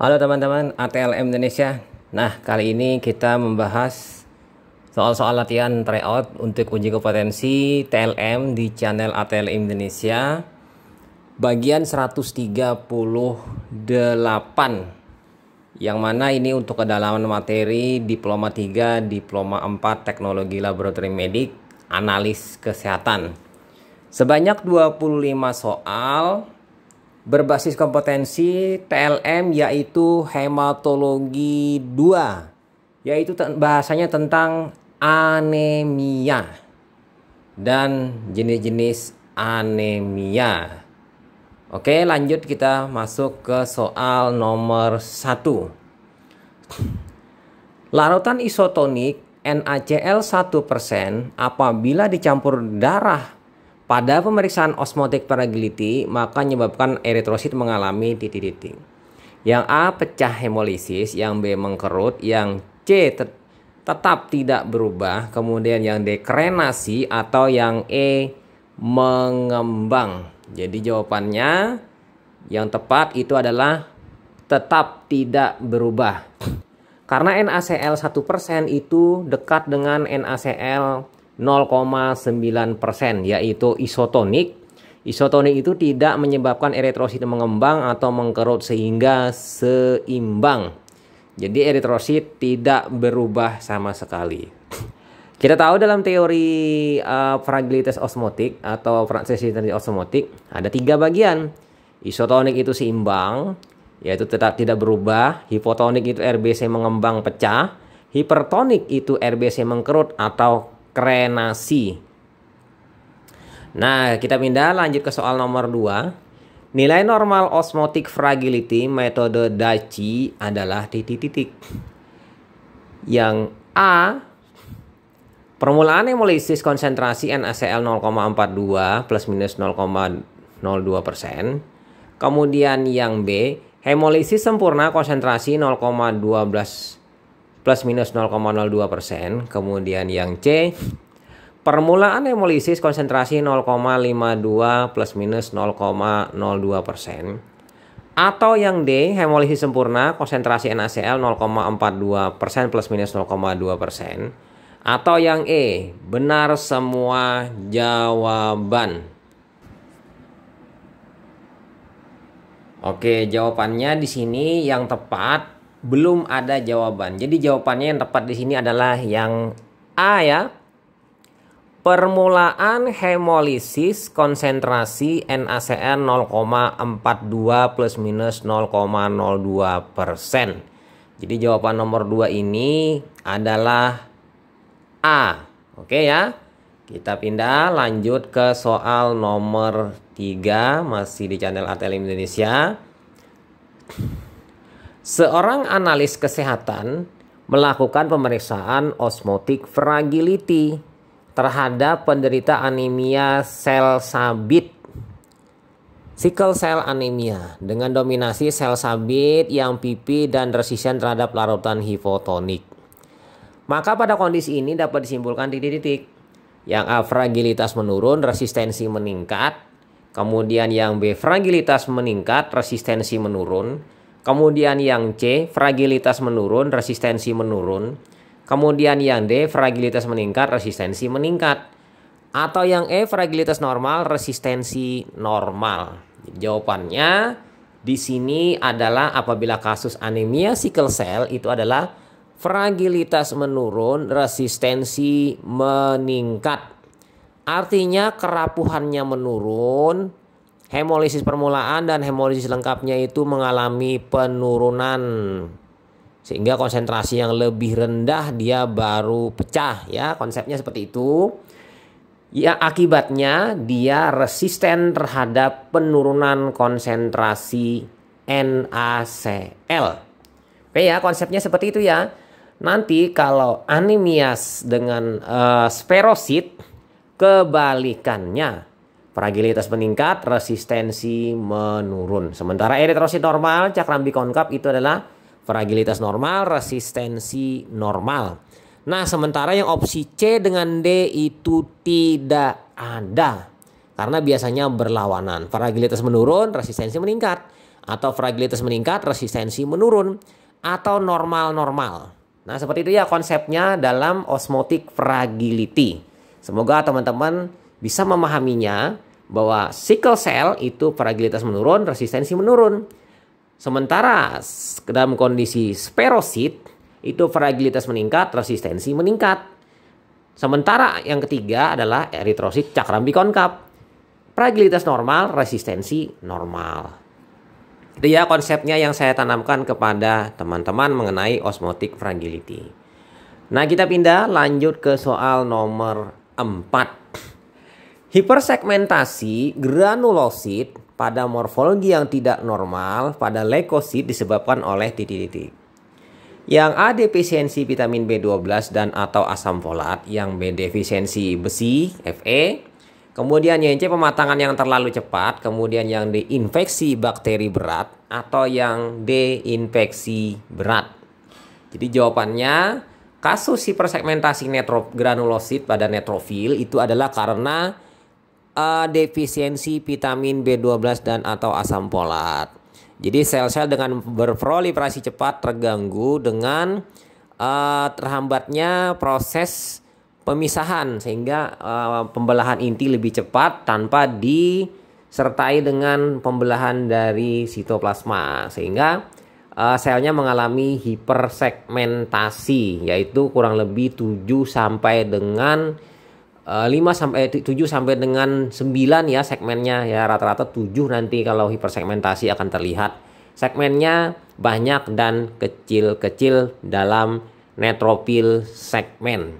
Halo teman-teman ATLM Indonesia. Nah, kali ini kita membahas soal-soal latihan tryout untuk uji kompetensi TLM di channel ATLM Indonesia. Bagian 138 yang mana ini untuk kedalaman materi diploma 3, diploma 4 teknologi laboratorium medik, analis kesehatan. Sebanyak 25 soal berbasis kompetensi TLM yaitu hematologi 2 yaitu bahasanya tentang anemia dan jenis-jenis anemia. Oke, lanjut kita masuk ke soal nomor 1. Larutan isotonik NaCl 1% apabila dicampur darah pada pemeriksaan osmotik paragliti, maka menyebabkan eritrosit mengalami titik-titik. Yang A pecah hemolisis, yang B mengkerut, yang C te tetap tidak berubah, kemudian yang D krenasi atau yang E mengembang. Jadi jawabannya yang tepat itu adalah tetap tidak berubah. Karena NaCl 1% itu dekat dengan NaCl 0,9 persen yaitu isotonik. Isotonik itu tidak menyebabkan eritrosit mengembang atau mengkerut sehingga seimbang. Jadi eritrosit tidak berubah sama sekali. Kita tahu dalam teori uh, fragilitas osmotik atau fragilitas osmotik ada tiga bagian. Isotonik itu seimbang, yaitu tetap tidak berubah. Hipotonik itu RBC mengembang pecah. Hipertonik itu RBC mengkerut atau Kerenasi. Nah, kita pindah lanjut ke soal nomor 2. Nilai normal osmotic fragility metode Daci adalah titik-titik. Yang A Permulaan hemolisis konsentrasi NaCl 0,42 plus minus 0,02 persen. Kemudian yang B, hemolisis sempurna konsentrasi 0,12 plus minus 0,02 persen. Kemudian yang C, permulaan hemolisis konsentrasi 0,52 plus minus 0,02 persen. Atau yang D, hemolisis sempurna konsentrasi NaCl 0,42 persen plus minus 0,2 persen. Atau yang E, benar semua jawaban. Oke, jawabannya di sini yang tepat belum ada jawaban. Jadi jawabannya yang tepat di sini adalah yang A ya. Permulaan hemolisis konsentrasi NaCN 0,42 plus minus 0,02 persen. Jadi jawaban nomor 2 ini adalah A. Oke ya. Kita pindah lanjut ke soal nomor 3 masih di channel ATL Indonesia. Seorang analis kesehatan melakukan pemeriksaan osmotik fragility terhadap penderita anemia sel sabit sickle cell anemia dengan dominasi sel sabit yang pipi dan resisten terhadap larutan hipotonik. Maka pada kondisi ini dapat disimpulkan titik-titik. Yang A fragilitas menurun, resistensi meningkat. Kemudian yang B fragilitas meningkat, resistensi menurun. Kemudian yang C, fragilitas menurun, resistensi menurun. Kemudian yang D, fragilitas meningkat, resistensi meningkat. Atau yang E, fragilitas normal, resistensi normal. Jawabannya di sini adalah apabila kasus anemia sickle cell itu adalah fragilitas menurun, resistensi meningkat. Artinya kerapuhannya menurun, Hemolisis permulaan dan hemolisis lengkapnya itu mengalami penurunan sehingga konsentrasi yang lebih rendah dia baru pecah ya konsepnya seperti itu ya akibatnya dia resisten terhadap penurunan konsentrasi NaCl oke ya konsepnya seperti itu ya nanti kalau anemias dengan uh, eh, sferosit kebalikannya Fragilitas meningkat, resistensi menurun. Sementara eritrosit normal, cakram bikonkap itu adalah fragilitas normal, resistensi normal. Nah, sementara yang opsi C dengan D itu tidak ada. Karena biasanya berlawanan. Fragilitas menurun, resistensi meningkat. Atau fragilitas meningkat, resistensi menurun. Atau normal-normal. Nah, seperti itu ya konsepnya dalam osmotic fragility. Semoga teman-teman bisa memahaminya bahwa sickle cell itu fragilitas menurun, resistensi menurun. Sementara dalam kondisi sperosit itu fragilitas meningkat, resistensi meningkat. Sementara yang ketiga adalah eritrosit cakram bikonkap, Fragilitas normal, resistensi normal. Itu ya konsepnya yang saya tanamkan kepada teman-teman mengenai osmotic fragility. Nah kita pindah lanjut ke soal nomor 4. Hipersegmentasi granulosit pada morfologi yang tidak normal pada leukosit disebabkan oleh titik-titik. Yang A defisiensi vitamin B12 dan atau asam folat, yang B defisiensi besi Fe, kemudian yang C pematangan yang terlalu cepat, kemudian yang D infeksi bakteri berat atau yang D infeksi berat. Jadi jawabannya kasus hipersegmentasi netrop granulosit pada netrofil itu adalah karena uh, defisiensi vitamin B12 dan atau asam folat. Jadi sel-sel dengan berproliferasi cepat terganggu dengan uh, terhambatnya proses pemisahan sehingga uh, pembelahan inti lebih cepat tanpa disertai dengan pembelahan dari sitoplasma sehingga uh, selnya mengalami hipersegmentasi yaitu kurang lebih 7 sampai dengan 5 sampai 7 sampai dengan 9 ya segmennya ya rata-rata 7 nanti kalau hipersegmentasi akan terlihat. Segmennya banyak dan kecil-kecil dalam netropil segmen.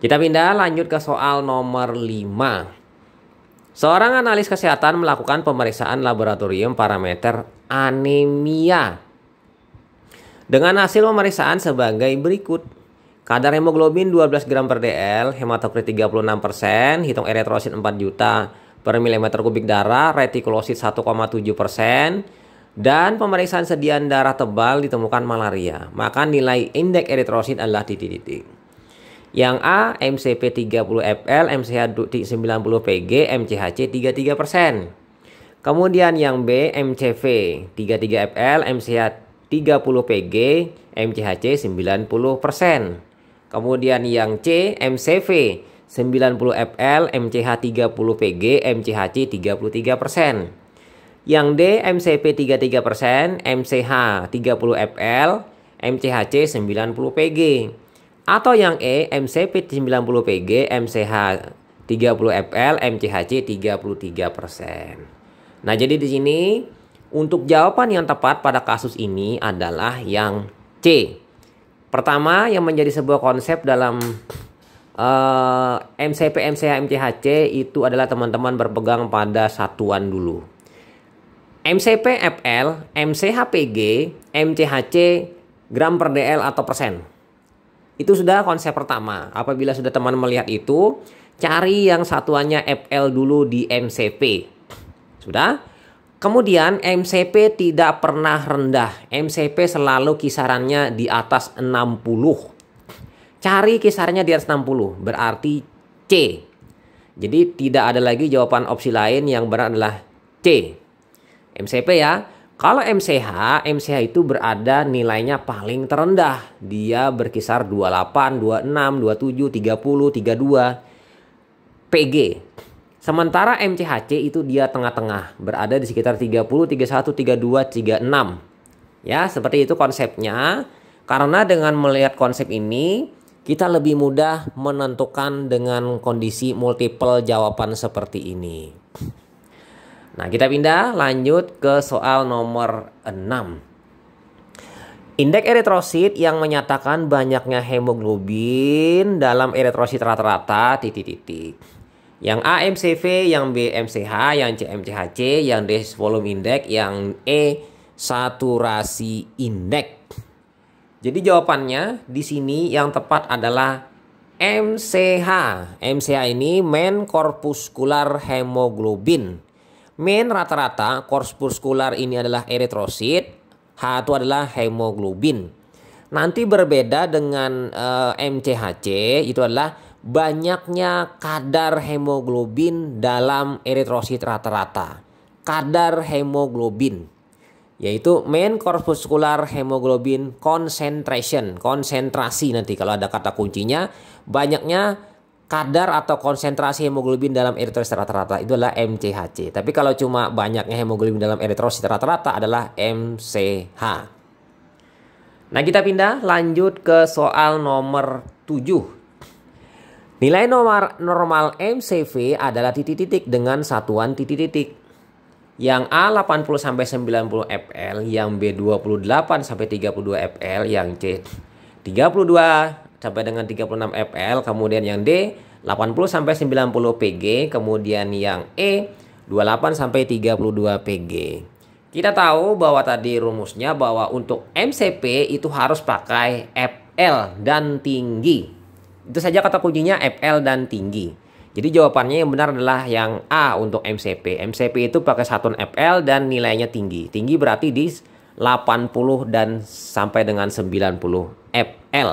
Kita pindah lanjut ke soal nomor 5. Seorang analis kesehatan melakukan pemeriksaan laboratorium parameter anemia. Dengan hasil pemeriksaan sebagai berikut. Kadar hemoglobin 12 gram per dl, hematokrit 36%, hitung eritrosit 4 juta per milimeter kubik darah, retikulosit 1,7%, dan pemeriksaan sediaan darah tebal ditemukan malaria. Maka nilai indeks eritrosit adalah titik-titik. Yang A, MCP 30 FL, MCH 90 PG, MCHC 33%. Kemudian yang B, MCV 33 FL, MCH 30 PG, MCHC 90%. Kemudian yang C MCV 90 FL, MCH 30 PG, MCHC 33%. Yang D MCP 33%, MCH 30 FL, MCHC 90 PG. Atau yang E MCP 90 PG, MCH 30 FL, MCHC 33%. Nah, jadi di sini untuk jawaban yang tepat pada kasus ini adalah yang C. Pertama yang menjadi sebuah konsep dalam uh, eh, MCP, MCH, MCHC itu adalah teman-teman berpegang pada satuan dulu. MCP, FL, MCH MCHPG, MCHC, gram per DL atau persen. Itu sudah konsep pertama. Apabila sudah teman melihat itu, cari yang satuannya FL dulu di MCP. Sudah? Kemudian MCP tidak pernah rendah. MCP selalu kisarannya di atas 60. Cari kisarannya di atas 60, berarti C. Jadi tidak ada lagi jawaban opsi lain yang benar adalah C. MCP ya. Kalau MCH, MCH itu berada nilainya paling terendah. Dia berkisar 28, 26, 27, 30, 32. PG Sementara MCHC itu dia tengah-tengah, berada di sekitar 30, 31, 32, 36. Ya, seperti itu konsepnya. Karena dengan melihat konsep ini, kita lebih mudah menentukan dengan kondisi multiple jawaban seperti ini. Nah, kita pindah lanjut ke soal nomor 6. Indeks eritrosit yang menyatakan banyaknya hemoglobin dalam eritrosit rata-rata titik-titik yang AMCV, yang BMCH, yang CMCHC, yang D Volume Index, yang E Saturasi Index. Jadi jawabannya di sini yang tepat adalah MCH. MCH ini main corpuscular hemoglobin. Main rata-rata corpuscular ini adalah eritrosit, H itu adalah hemoglobin. Nanti berbeda dengan uh, eh, MCHC itu adalah banyaknya kadar hemoglobin dalam eritrosit rata-rata. Kadar hemoglobin yaitu main corpuscular hemoglobin concentration, konsentrasi nanti kalau ada kata kuncinya, banyaknya kadar atau konsentrasi hemoglobin dalam eritrosit rata-rata itu adalah MCHC. Tapi kalau cuma banyaknya hemoglobin dalam eritrosit rata-rata adalah MCH. Nah, kita pindah lanjut ke soal nomor 7. Nilai normal, normal MCV adalah titik-titik dengan satuan titik-titik. Yang A 80 sampai 90 FL, yang B 28 sampai 32 FL, yang C 32 sampai dengan 36 FL, kemudian yang D 80 sampai 90 PG, kemudian yang E 28 sampai 32 PG. Kita tahu bahwa tadi rumusnya bahwa untuk MCP itu harus pakai FL dan tinggi. Itu saja kata kuncinya FL dan tinggi. Jadi jawabannya yang benar adalah yang A untuk MCP. MCP itu pakai satuan FL dan nilainya tinggi. Tinggi berarti di 80 dan sampai dengan 90 FL.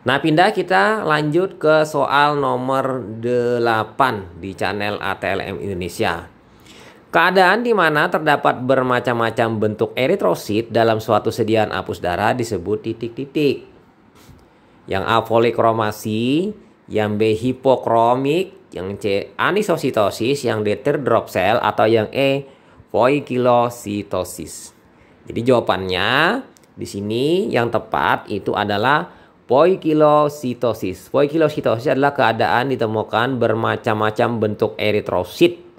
Nah pindah kita lanjut ke soal nomor 8 di channel ATLM Indonesia. Keadaan di mana terdapat bermacam-macam bentuk eritrosit dalam suatu sediaan apus darah disebut titik-titik yang A polikromasi, yang B hipokromik, yang C anisositosis, yang D teardrop cell atau yang E poikilositosis. Jadi jawabannya di sini yang tepat itu adalah poikilositosis. Poikilositosis adalah keadaan ditemukan bermacam-macam bentuk eritrosit.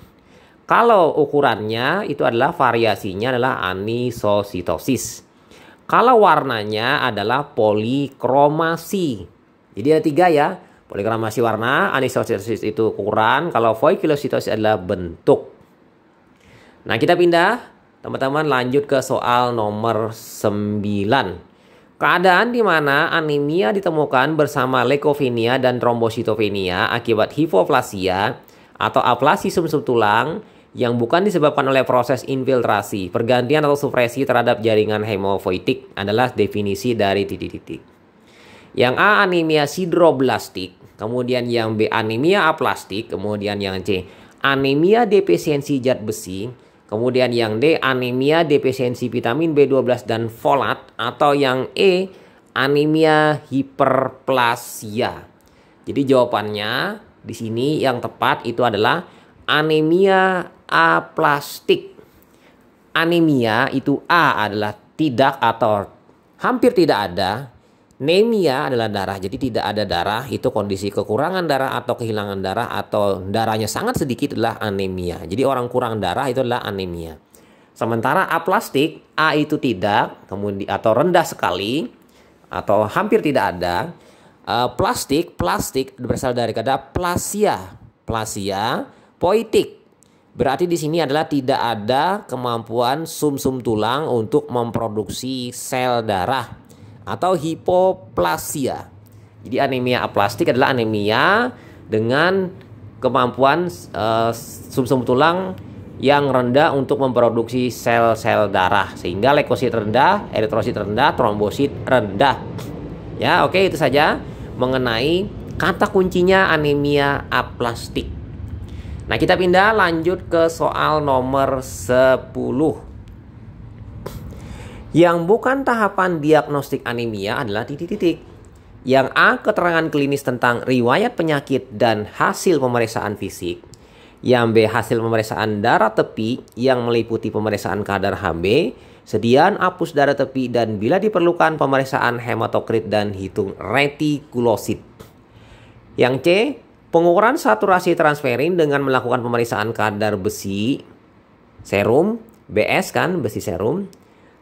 Kalau ukurannya itu adalah variasinya adalah anisositosis. Kalau warnanya adalah polikromasi. Jadi ada tiga ya. polikromasi warna, anisositosis itu ukuran, kalau foikulositosis adalah bentuk. Nah, kita pindah, teman-teman lanjut ke soal nomor sembilan. Keadaan di mana anemia ditemukan bersama leukopenia dan trombositopenia akibat hipoplasia atau aplasi sumsum tulang yang bukan disebabkan oleh proses infiltrasi, pergantian atau supresi terhadap jaringan hemofoitik adalah definisi dari titik-titik. Yang A anemia sidroblastik, kemudian yang B anemia aplastik, kemudian yang C anemia defisiensi zat besi, kemudian yang D anemia defisiensi vitamin B12 dan folat atau yang E anemia hiperplasia. Jadi jawabannya di sini yang tepat itu adalah anemia aplastik. Anemia itu A adalah tidak atau hampir tidak ada. Nemia adalah darah, jadi tidak ada darah. Itu kondisi kekurangan darah atau kehilangan darah atau darahnya sangat sedikit adalah anemia. Jadi orang kurang darah itu adalah anemia. Sementara aplastik A itu tidak, kemudian atau rendah sekali atau hampir tidak ada. Uh, plastik, plastik berasal dari kata plasia, plasia poetik Berarti di sini adalah tidak ada kemampuan sumsum -sum tulang untuk memproduksi sel darah atau hipoplasia. Jadi anemia aplastik adalah anemia dengan kemampuan uh, sumsum -sum tulang yang rendah untuk memproduksi sel-sel darah sehingga leukosit rendah, eritrosit rendah, trombosit rendah. Ya, oke okay, itu saja mengenai kata kuncinya anemia aplastik. Nah, kita pindah lanjut ke soal nomor 10. Yang bukan tahapan diagnostik anemia adalah titik-titik. Yang A. Keterangan klinis tentang riwayat penyakit dan hasil pemeriksaan fisik. Yang B. Hasil pemeriksaan darah tepi yang meliputi pemeriksaan kadar HB, sediaan apus darah tepi dan bila diperlukan pemeriksaan hematokrit dan hitung retikulosit. Yang C, Pengukuran saturasi transferin dengan melakukan pemeriksaan kadar besi serum, BS kan, besi serum,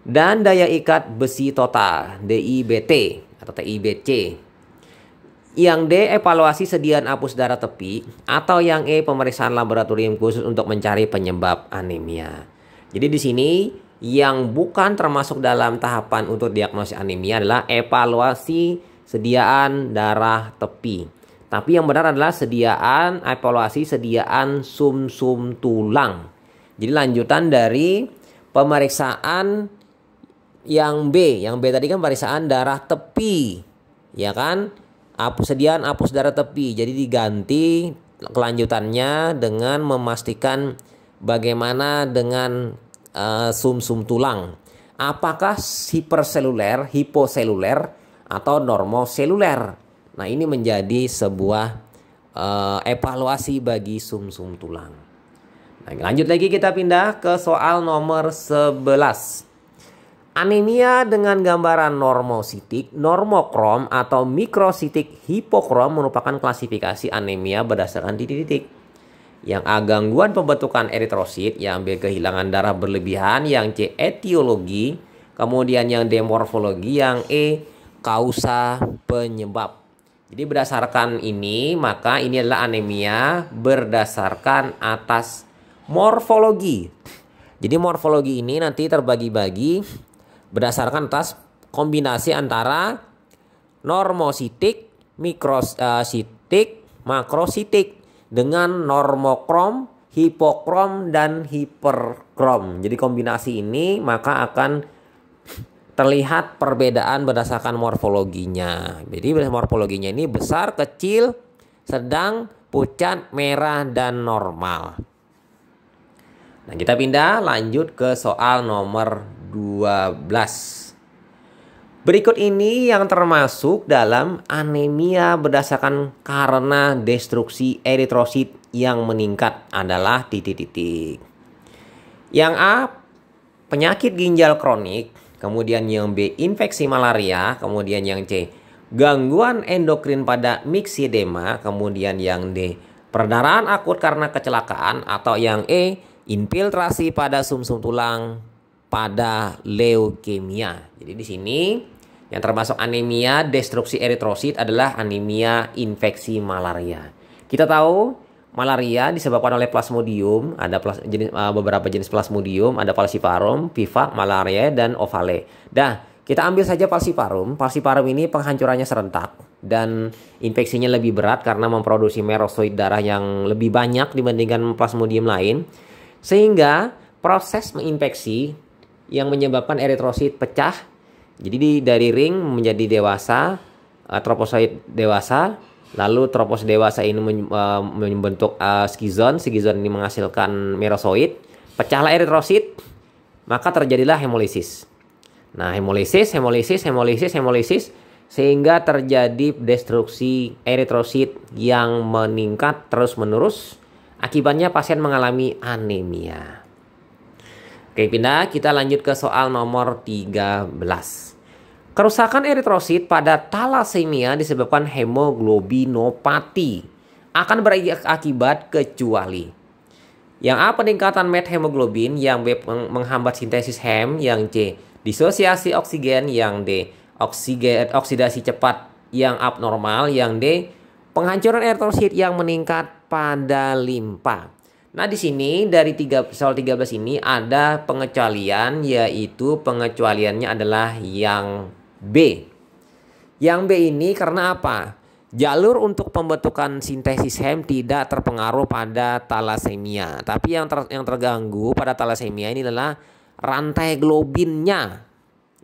dan daya ikat besi total, DIBT atau TIBC. Yang D evaluasi sediaan apus darah tepi atau yang E pemeriksaan laboratorium khusus untuk mencari penyebab anemia. Jadi di sini yang bukan termasuk dalam tahapan untuk diagnosis anemia adalah evaluasi sediaan darah tepi tapi yang benar adalah sediaan evaluasi sediaan sum -sum tulang. Jadi lanjutan dari pemeriksaan yang B, yang B tadi kan pemeriksaan darah tepi, ya kan? Apus sediaan apus darah tepi. Jadi diganti kelanjutannya dengan memastikan bagaimana dengan sum uh, eh, -sum tulang. Apakah hiperseluler, hiposeluler, atau normoseluler? Nah, ini menjadi sebuah uh, evaluasi bagi sum -sum tulang. Nah, lanjut lagi kita pindah ke soal nomor 11. Anemia dengan gambaran normositik, normokrom atau mikrositik hipokrom merupakan klasifikasi anemia berdasarkan titik-titik. Yang A gangguan pembentukan eritrosit, yang B kehilangan darah berlebihan, yang C etiologi, kemudian yang demorfologi yang E kausa penyebab. Jadi berdasarkan ini maka ini adalah anemia berdasarkan atas morfologi. Jadi morfologi ini nanti terbagi-bagi berdasarkan atas kombinasi antara normositik, mikrositik, eh, makrositik dengan normokrom, hipokrom dan hiperkrom. Jadi kombinasi ini maka akan terlihat perbedaan berdasarkan morfologinya. Jadi morfologinya ini besar, kecil, sedang, pucat, merah, dan normal. Nah, kita pindah lanjut ke soal nomor 12. Berikut ini yang termasuk dalam anemia berdasarkan karena destruksi eritrosit yang meningkat adalah titik-titik. Yang A, penyakit ginjal kronik kemudian yang B infeksi malaria, kemudian yang C gangguan endokrin pada mixedema, kemudian yang D perdarahan akut karena kecelakaan atau yang E infiltrasi pada sumsum tulang pada leukemia. Jadi di sini yang termasuk anemia destruksi eritrosit adalah anemia infeksi malaria. Kita tahu Malaria disebabkan oleh Plasmodium, ada plas, jenis, uh, beberapa jenis Plasmodium, ada Falciparum, Vivax, malaria dan ovale. Dah, kita ambil saja Falciparum. Falciparum ini penghancurannya serentak dan infeksinya lebih berat karena memproduksi merosoid darah yang lebih banyak dibandingkan Plasmodium lain. Sehingga proses menginfeksi yang menyebabkan eritrosit pecah. Jadi dari ring menjadi dewasa, eh, troposoid dewasa, Lalu tropos dewasa ini eh, membentuk uh, skizon, skizon ini menghasilkan merosoid, pecahlah eritrosit, maka terjadilah hemolisis. Nah, hemolisis, hemolisis, hemolisis, hemolisis sehingga terjadi destruksi eritrosit yang meningkat terus-menerus. Akibatnya pasien mengalami anemia. Oke, pindah kita lanjut ke soal nomor 13. Kerusakan eritrosit pada talasemia disebabkan hemoglobinopati akan berakibat kecuali yang A peningkatan methemoglobin, yang B menghambat sintesis hem, yang C disosiasi oksigen, yang D oksigen oksidasi cepat yang abnormal, yang D penghancuran eritrosit yang meningkat pada limpa. Nah, di sini dari 3 soal 13 ini ada pengecualian yaitu pengecualiannya adalah yang B. Yang B ini karena apa? Jalur untuk pembentukan sintesis hem tidak terpengaruh pada talasemia, tapi yang ter, yang terganggu pada talasemia ini adalah rantai globinnya.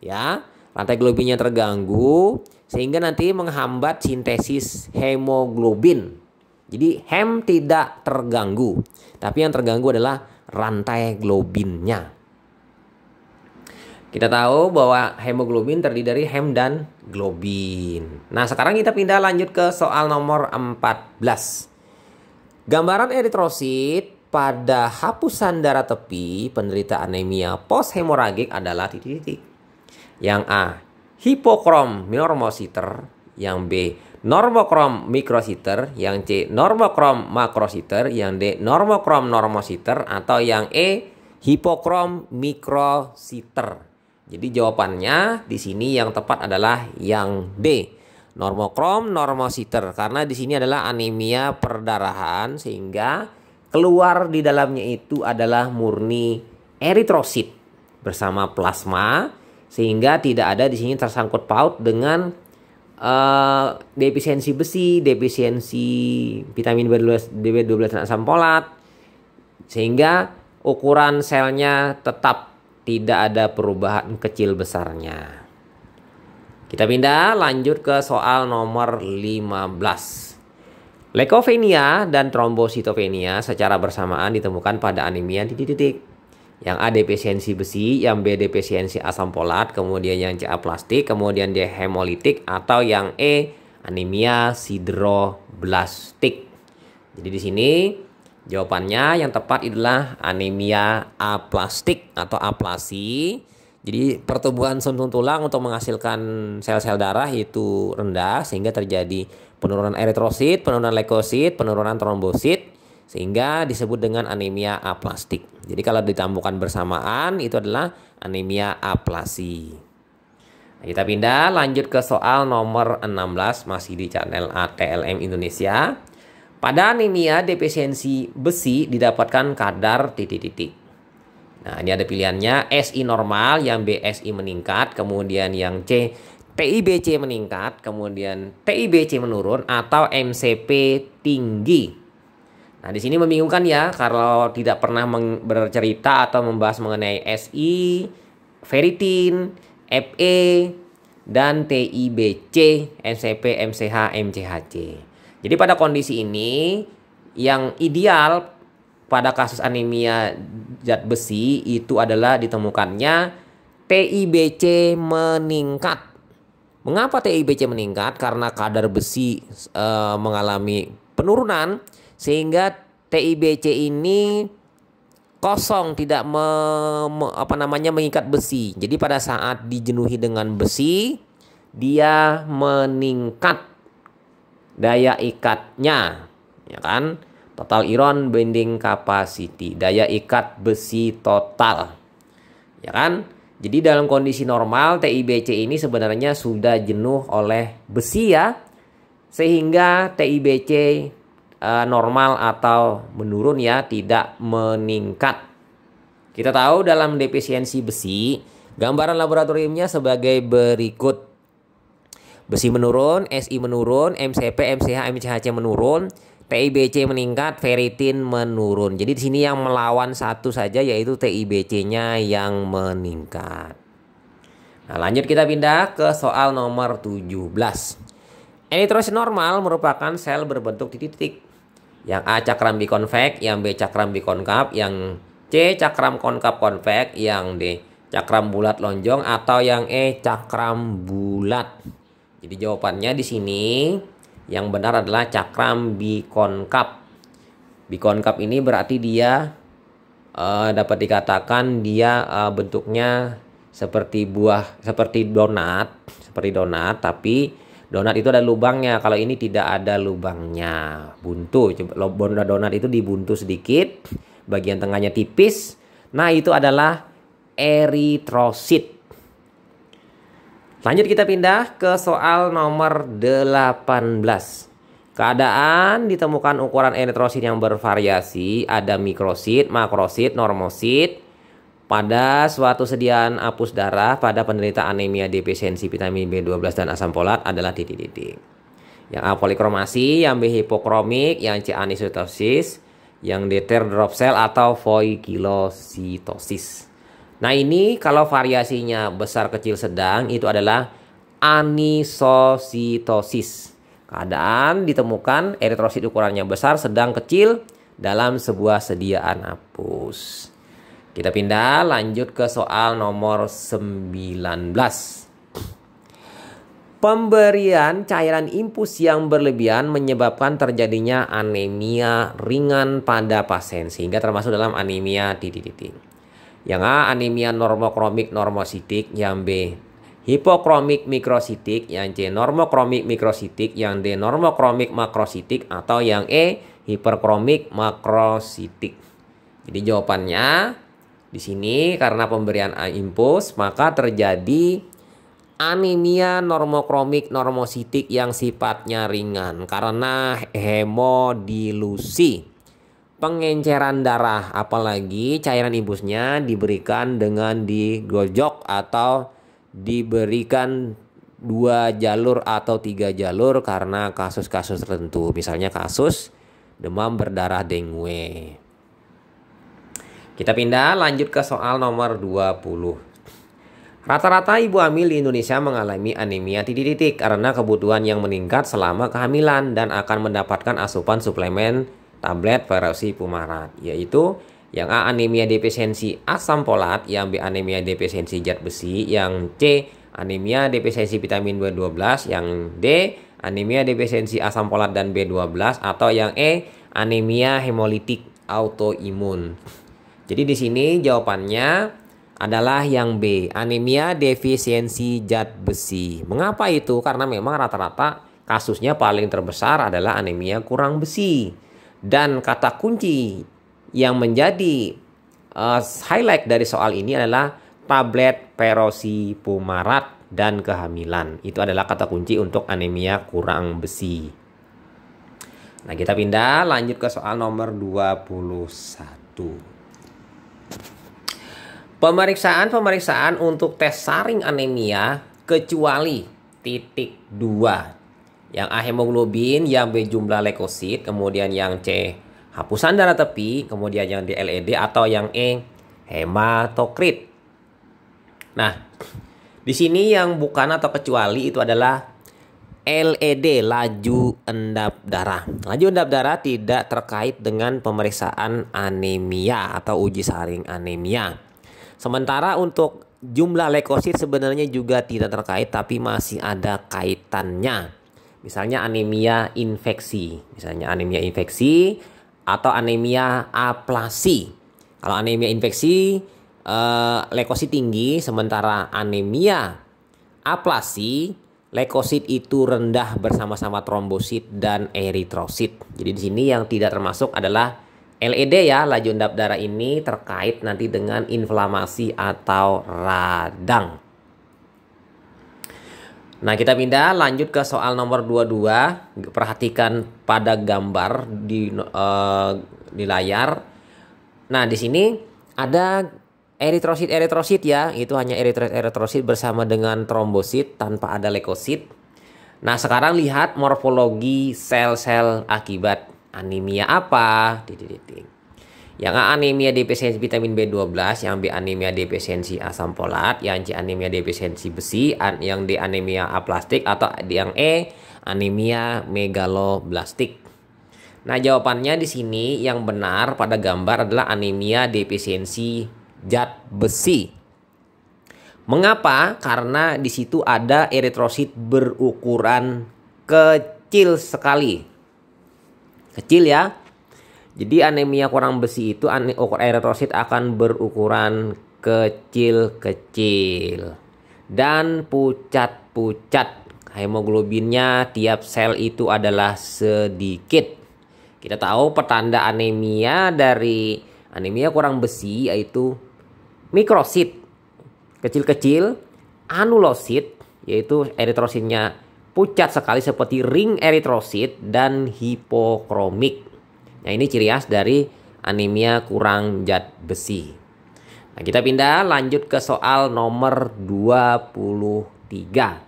Ya, rantai globinnya terganggu sehingga nanti menghambat sintesis hemoglobin. Jadi hem tidak terganggu, tapi yang terganggu adalah rantai globinnya. Kita tahu bahwa hemoglobin terdiri dari hem dan globin. Nah, sekarang kita pindah lanjut ke soal nomor 14. Gambaran eritrosit pada hapusan darah tepi penderita anemia post hemoragik adalah titik-titik. Yang A, hipokrom minormositer, yang B, normokrom mikrositer, yang C, normokrom makrositer, yang D, normokrom normositer atau yang E, hipokrom mikrositer. Jadi jawabannya di sini yang tepat adalah yang D. Normokrom, normositer karena di sini adalah anemia perdarahan sehingga keluar di dalamnya itu adalah murni eritrosit bersama plasma sehingga tidak ada di sini tersangkut paut dengan uh, defisiensi besi, defisiensi vitamin B12, B12 dan asam folat sehingga ukuran selnya tetap tidak ada perubahan kecil besarnya. Kita pindah lanjut ke soal nomor 15. Leukopenia dan trombositopenia secara bersamaan ditemukan pada anemia titik-titik. Yang A defisiensi besi, yang B defisiensi asam folat, kemudian yang C Plastik, kemudian D hemolitik atau yang E anemia sidroblastik. Jadi di sini Jawabannya yang tepat adalah anemia aplastik atau aplasi. Jadi pertumbuhan sum-sum tulang untuk menghasilkan sel-sel darah itu rendah sehingga terjadi penurunan eritrosit, penurunan leukosit, penurunan trombosit sehingga disebut dengan anemia aplastik. Jadi kalau ditambahkan bersamaan itu adalah anemia aplasi. Nah, kita pindah lanjut ke soal nomor 16 masih di channel ATLM Indonesia. Pada anemia ya, defisiensi besi didapatkan kadar titik-titik. Nah, ini ada pilihannya SI normal yang BSI meningkat, kemudian yang C TIBC meningkat, kemudian TIBC menurun atau MCP tinggi. Nah, di sini membingungkan ya kalau tidak pernah bercerita atau membahas mengenai SI, ferritin, FE, dan TIBC, MCP, MCH, MCHC. Jadi pada kondisi ini yang ideal pada kasus anemia zat besi itu adalah ditemukannya TIBC meningkat. Mengapa TIBC meningkat? Karena kadar besi e, mengalami penurunan sehingga TIBC ini kosong tidak me, me, apa namanya mengikat besi. Jadi pada saat dijenuhi dengan besi dia meningkat daya ikatnya ya kan total iron bending capacity daya ikat besi total ya kan jadi dalam kondisi normal TIBC ini sebenarnya sudah jenuh oleh besi ya sehingga TIBC eh, normal atau menurun ya tidak meningkat kita tahu dalam defisiensi besi gambaran laboratoriumnya sebagai berikut Besi menurun, SI menurun, MCP, MCH, MCHC menurun, TIBC meningkat, ferritin menurun. Jadi di sini yang melawan satu saja yaitu TIBC-nya yang meningkat. Nah, lanjut kita pindah ke soal nomor 17. Eritrosit normal merupakan sel berbentuk titik-titik. Yang A cakram bikonvek, yang B cakram bikonkap, yang C cakram konkap konvek, yang D cakram bulat lonjong atau yang E cakram bulat. Jadi jawabannya di sini yang benar adalah cakram bikonkap. Bikonkap ini berarti dia uh, dapat dikatakan dia uh, bentuknya seperti buah seperti donat, seperti donat tapi donat itu ada lubangnya. Kalau ini tidak ada lubangnya, buntu. Coba donat itu dibuntu sedikit, bagian tengahnya tipis. Nah, itu adalah eritrosit Lanjut kita pindah ke soal nomor 18. Keadaan ditemukan ukuran eritrosit yang bervariasi, ada mikrosit, makrosit, normosit. Pada suatu sediaan apus darah pada penderita anemia defisiensi vitamin B12 dan asam folat adalah titik-titik. Yang A polikromasi, yang B hipokromik, yang C anisotosis, yang D drop cell atau foikilositosis. Nah ini kalau variasinya besar kecil sedang itu adalah anisositosis. Keadaan ditemukan eritrosit ukurannya besar sedang kecil dalam sebuah sediaan apus. Kita pindah lanjut ke soal nomor 19. Pemberian cairan impus yang berlebihan menyebabkan terjadinya anemia ringan pada pasien sehingga termasuk dalam anemia titik-titik. Yang A anemia normokromik normositik, yang B hipokromik mikrositik, yang C normokromik mikrositik, yang D normokromik makrositik atau yang E hiperkromik makrositik. Jadi jawabannya di sini karena pemberian a impuls maka terjadi anemia normokromik normositik yang sifatnya ringan karena hemodilusi pengenceran darah apalagi cairan ibusnya diberikan dengan digojok atau diberikan dua jalur atau tiga jalur karena kasus-kasus tertentu misalnya kasus demam berdarah dengue kita pindah lanjut ke soal nomor 20 Rata-rata ibu hamil di Indonesia mengalami anemia titik-titik karena kebutuhan yang meningkat selama kehamilan dan akan mendapatkan asupan suplemen tablet variasi Pumarat, yaitu yang A anemia defisiensi asam folat, yang B anemia defisiensi zat besi, yang C anemia defisiensi vitamin B12, yang D anemia defisiensi asam folat dan B12 atau yang E anemia hemolitik autoimun. Jadi di sini jawabannya adalah yang B, anemia defisiensi zat besi. Mengapa itu? Karena memang rata-rata kasusnya paling terbesar adalah anemia kurang besi. Dan kata kunci yang menjadi uh, highlight dari soal ini adalah tablet perosi pumarat dan kehamilan. Itu adalah kata kunci untuk anemia kurang besi. Nah, kita pindah lanjut ke soal nomor 21. Pemeriksaan-pemeriksaan untuk tes saring anemia kecuali titik 2 yang A hemoglobin, yang B jumlah leukosit, kemudian yang C hapusan darah tepi, kemudian yang D LED atau yang E hematokrit. Nah, di sini yang bukan atau kecuali itu adalah LED laju endap darah. Laju endap darah tidak terkait dengan pemeriksaan anemia atau uji saring anemia. Sementara untuk jumlah leukosit sebenarnya juga tidak terkait tapi masih ada kaitannya. Misalnya anemia infeksi, misalnya anemia infeksi atau anemia aplasi. Kalau anemia infeksi eh, leukosit tinggi, sementara anemia aplasi leukosit itu rendah bersama-sama trombosit dan eritrosit. Jadi di sini yang tidak termasuk adalah LED ya, laju endap darah ini terkait nanti dengan inflamasi atau radang. Nah, kita pindah lanjut ke soal nomor 22. Perhatikan pada gambar di uh, di layar. Nah, di sini ada eritrosit eritrosit ya, itu hanya eritrosit eritrosit bersama dengan trombosit tanpa ada leukosit. Nah, sekarang lihat morfologi sel-sel akibat anemia apa? Titik-titik. Yang A anemia defisiensi vitamin B12, yang B anemia defisiensi asam folat, yang C anemia defisiensi besi, yang D anemia aplastik atau yang E anemia megaloblastik. Nah, jawabannya di sini yang benar pada gambar adalah anemia defisiensi zat besi. Mengapa? Karena di situ ada eritrosit berukuran kecil sekali. Kecil ya. Jadi anemia kurang besi itu eritrosit akan berukuran kecil-kecil dan pucat-pucat. Hemoglobinnya tiap sel itu adalah sedikit. Kita tahu petanda anemia dari anemia kurang besi yaitu mikrosit kecil-kecil, anulosit yaitu eritrositnya pucat sekali seperti ring eritrosit dan hipokromik. Nah, ini ciri khas dari anemia kurang zat besi. Nah, kita pindah lanjut ke soal nomor 23.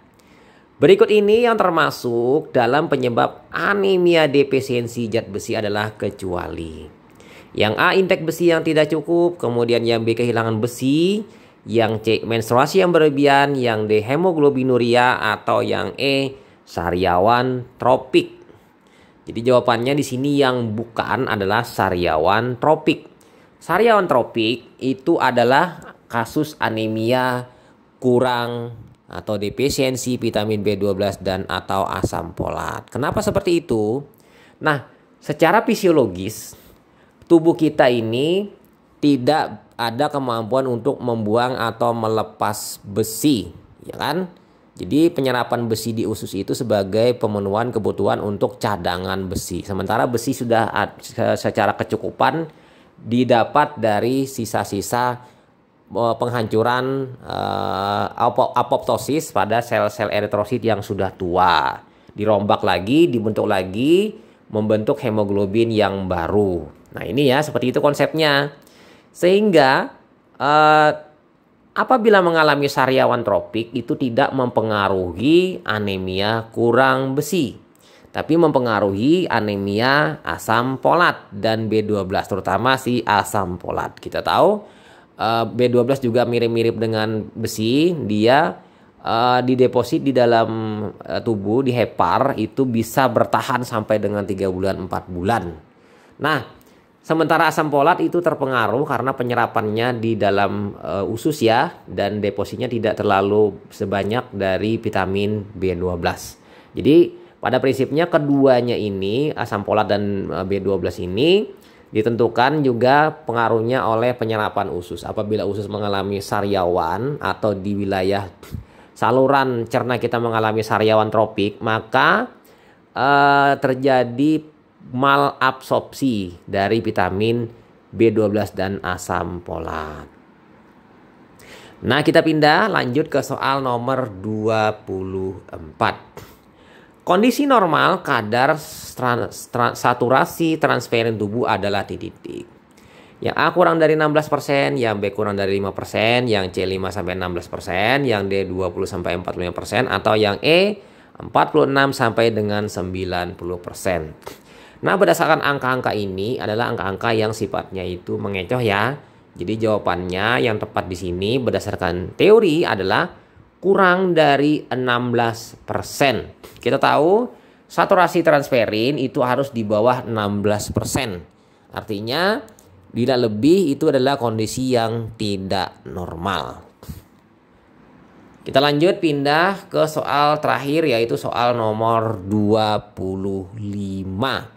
Berikut ini yang termasuk dalam penyebab anemia defisiensi zat besi adalah kecuali yang A intake besi yang tidak cukup, kemudian yang B kehilangan besi, yang C menstruasi yang berlebihan, yang D hemoglobinuria atau yang E sariawan tropik. Jadi jawabannya di sini yang bukan adalah sariawan tropik. Sariawan tropik itu adalah kasus anemia kurang atau defisiensi vitamin B12 dan atau asam folat. Kenapa seperti itu? Nah, secara fisiologis tubuh kita ini tidak ada kemampuan untuk membuang atau melepas besi, ya kan? Jadi penyerapan besi di usus itu sebagai pemenuhan kebutuhan untuk cadangan besi. Sementara besi sudah secara kecukupan didapat dari sisa-sisa e, penghancuran e, apoptosis pada sel-sel eritrosit yang sudah tua. Dirombak lagi, dibentuk lagi, membentuk hemoglobin yang baru. Nah ini ya seperti itu konsepnya. Sehingga uh, apabila mengalami sariawan tropik itu tidak mempengaruhi anemia kurang besi tapi mempengaruhi anemia asam folat dan B12 terutama si asam folat. Kita tahu eh, B12 juga mirip-mirip dengan besi, dia eh, di deposit di dalam eh, tubuh di hepar itu bisa bertahan sampai dengan 3 bulan 4 bulan. Nah, Sementara asam folat itu terpengaruh karena penyerapannya di dalam e, usus ya dan depositnya tidak terlalu sebanyak dari vitamin B12. Jadi pada prinsipnya keduanya ini asam folat dan eh, B12 ini ditentukan juga pengaruhnya oleh penyerapan usus. Apabila usus mengalami sariawan atau di wilayah saluran cerna kita mengalami sariawan tropik, maka e, terjadi malabsorpsi dari vitamin B12 dan asam folat. Nah, kita pindah lanjut ke soal nomor 24. Kondisi normal kadar trans, trans, saturasi transferin tubuh adalah titik-titik. Yang A kurang dari 16%, yang B kurang dari 5%, yang C 5 sampai 16%, yang D 20 sampai 45% atau yang E 46 sampai dengan 90%. Nah, berdasarkan angka-angka ini adalah angka-angka yang sifatnya itu mengecoh ya. Jadi jawabannya yang tepat di sini berdasarkan teori adalah kurang dari 16%. Kita tahu saturasi transferin itu harus di bawah 16%. Artinya bila lebih itu adalah kondisi yang tidak normal. Kita lanjut pindah ke soal terakhir yaitu soal nomor 25.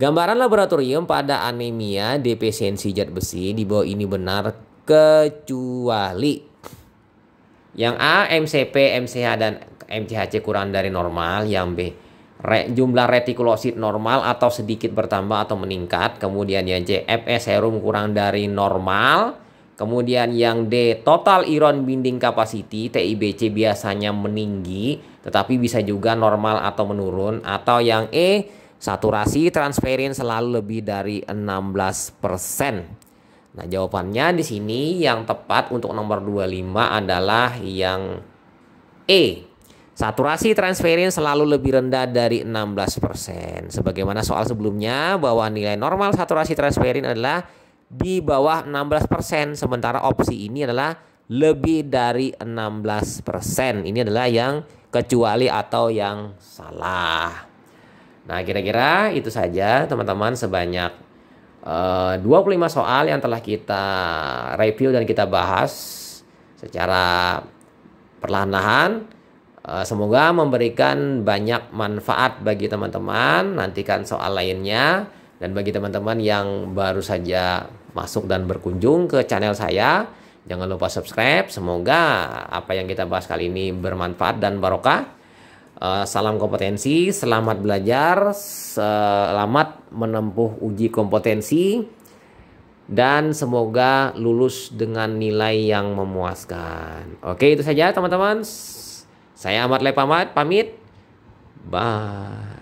Gambaran laboratorium pada anemia defisiensi zat besi di bawah ini benar kecuali yang A MCP, MCH dan MCHC kurang dari normal, yang B re, jumlah retikulosit normal atau sedikit bertambah atau meningkat, kemudian yang C FS serum kurang dari normal, kemudian yang D total iron binding capacity TIBC biasanya meninggi tetapi bisa juga normal atau menurun atau yang E Saturasi transferin selalu lebih dari 16%. Nah, jawabannya di sini yang tepat untuk nomor 25 adalah yang E. Saturasi transferin selalu lebih rendah dari 16%. Sebagaimana soal sebelumnya bahwa nilai normal saturasi transferin adalah di bawah 16%, sementara opsi ini adalah lebih dari 16%. Ini adalah yang kecuali atau yang salah. Nah, kira-kira itu saja teman-teman sebanyak eh, uh, 25 soal yang telah kita review dan kita bahas secara perlahan-lahan. Uh, semoga memberikan banyak manfaat bagi teman-teman. Nantikan soal lainnya dan bagi teman-teman yang baru saja masuk dan berkunjung ke channel saya, jangan lupa subscribe. Semoga apa yang kita bahas kali ini bermanfaat dan barokah. Eh, salam kompetensi, selamat belajar, selamat menempuh uji kompetensi, dan semoga lulus dengan nilai yang memuaskan. Oke, itu saja, teman-teman. Saya Ahmad Lepamat, pamit. Bye.